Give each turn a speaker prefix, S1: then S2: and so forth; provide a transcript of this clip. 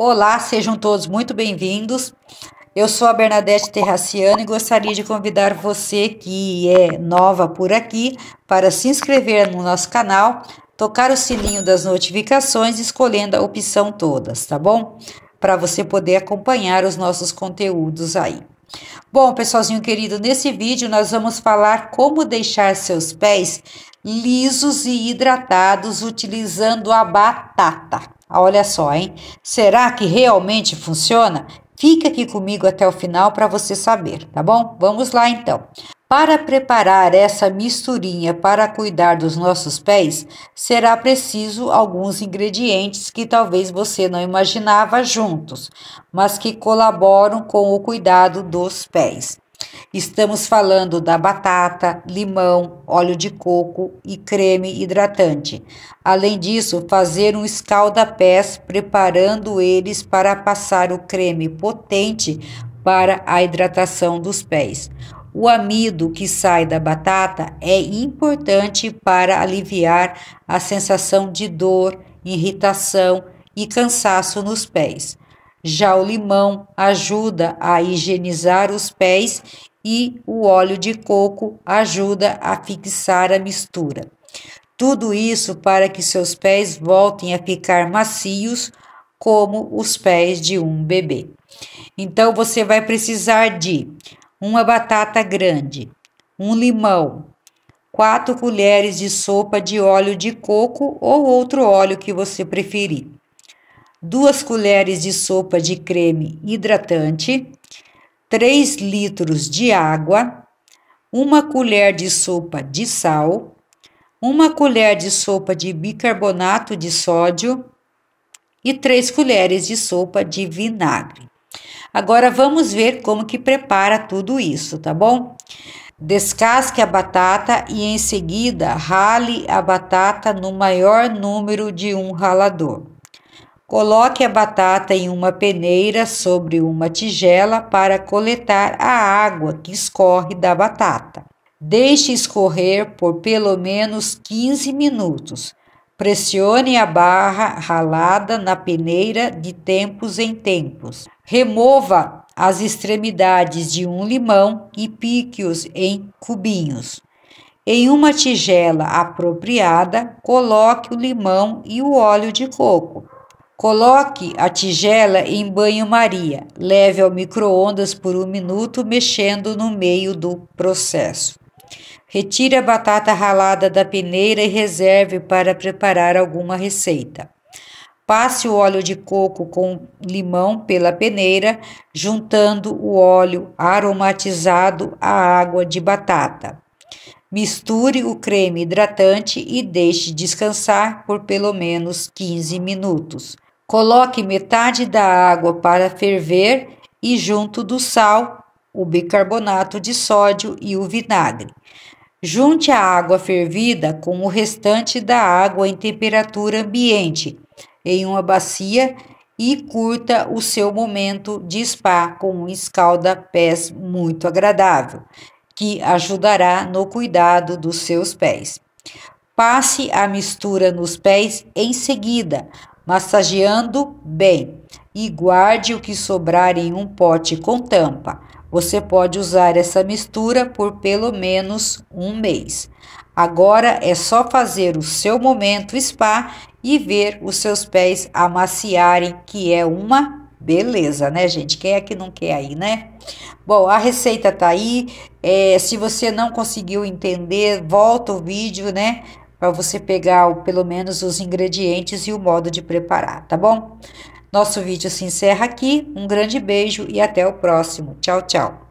S1: Olá, sejam todos muito bem-vindos. Eu sou a Bernadette Terraciano e gostaria de convidar você que é nova por aqui para se inscrever no nosso canal, tocar o sininho das notificações, escolhendo a opção todas, tá bom? Para você poder acompanhar os nossos conteúdos aí. Bom, pessoalzinho querido, nesse vídeo nós vamos falar como deixar seus pés lisos e hidratados utilizando a batata. Ah, olha só, hein? Será que realmente funciona? Fica aqui comigo até o final para você saber, tá bom? Vamos lá então. Para preparar essa misturinha para cuidar dos nossos pés, será preciso alguns ingredientes que talvez você não imaginava juntos, mas que colaboram com o cuidado dos pés. Estamos falando da batata, limão, óleo de coco e creme hidratante. Além disso, fazer um escalda-pés preparando eles para passar o creme potente para a hidratação dos pés. O amido que sai da batata é importante para aliviar a sensação de dor, irritação e cansaço nos pés. Já o limão ajuda a higienizar os pés e o óleo de coco ajuda a fixar a mistura. Tudo isso para que seus pés voltem a ficar macios, como os pés de um bebê. Então você vai precisar de uma batata grande, um limão, 4 colheres de sopa de óleo de coco ou outro óleo que você preferir, 2 colheres de sopa de creme hidratante, 3 litros de água, 1 colher de sopa de sal, 1 colher de sopa de bicarbonato de sódio e 3 colheres de sopa de vinagre. Agora vamos ver como que prepara tudo isso, tá bom? Descasque a batata e em seguida rale a batata no maior número de um ralador. Coloque a batata em uma peneira sobre uma tigela para coletar a água que escorre da batata. Deixe escorrer por pelo menos 15 minutos. Pressione a barra ralada na peneira de tempos em tempos. Remova as extremidades de um limão e pique-os em cubinhos. Em uma tigela apropriada, coloque o limão e o óleo de coco. Coloque a tigela em banho-maria. Leve ao micro-ondas por um minuto, mexendo no meio do processo. Retire a batata ralada da peneira e reserve para preparar alguma receita. Passe o óleo de coco com limão pela peneira, juntando o óleo aromatizado à água de batata. Misture o creme hidratante e deixe descansar por pelo menos 15 minutos. Coloque metade da água para ferver e junto do sal, o bicarbonato de sódio e o vinagre. Junte a água fervida com o restante da água em temperatura ambiente em uma bacia e curta o seu momento de spa com um escalda-pés muito agradável, que ajudará no cuidado dos seus pés. Passe a mistura nos pés em seguida, massageando bem e guarde o que sobrar em um pote com tampa. Você pode usar essa mistura por pelo menos um mês. Agora é só fazer o seu momento spa e ver os seus pés amaciarem, que é uma beleza, né, gente? Quem é que não quer aí, né? Bom, a receita tá aí. É, se você não conseguiu entender, volta o vídeo, né? para você pegar pelo menos os ingredientes e o modo de preparar, tá bom? Nosso vídeo se encerra aqui. Um grande beijo e até o próximo. Tchau, tchau.